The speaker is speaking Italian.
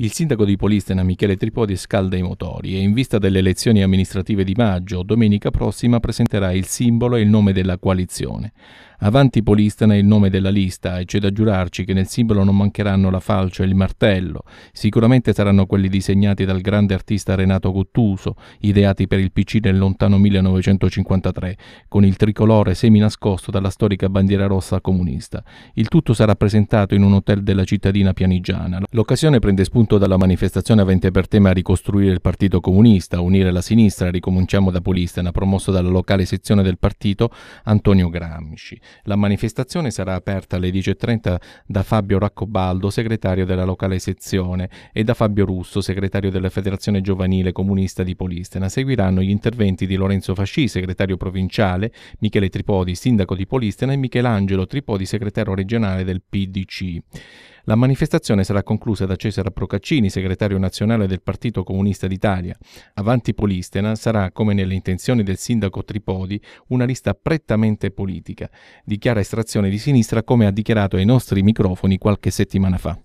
Il sindaco di Polistena Michele Tripodi scalda i motori e in vista delle elezioni amministrative di maggio, domenica prossima presenterà il simbolo e il nome della coalizione. Avanti Polistena è il nome della lista e c'è da giurarci che nel simbolo non mancheranno la falce e il martello. Sicuramente saranno quelli disegnati dal grande artista Renato Gottuso, ideati per il PC nel lontano 1953, con il tricolore semi seminascosto dalla storica bandiera rossa comunista. Il tutto sarà presentato in un hotel della cittadina pianigiana. L'occasione prende spunto dalla manifestazione avente per tema ricostruire il Partito Comunista, unire la sinistra, ricominciamo da Polistena, promosso dalla locale sezione del partito Antonio Gramsci. La manifestazione sarà aperta alle 10.30 da Fabio Raccobaldo, segretario della locale sezione, e da Fabio Russo, segretario della Federazione Giovanile Comunista di Polistena. Seguiranno gli interventi di Lorenzo Fasci, segretario provinciale, Michele Tripodi, sindaco di Polistena, e Michelangelo Tripodi, segretario regionale del PDC. La manifestazione sarà conclusa da Cesare Procaccini, segretario nazionale del Partito Comunista d'Italia. Avanti Polistena sarà, come nelle intenzioni del sindaco Tripodi, una lista prettamente politica, di chiara estrazione di sinistra come ha dichiarato ai nostri microfoni qualche settimana fa.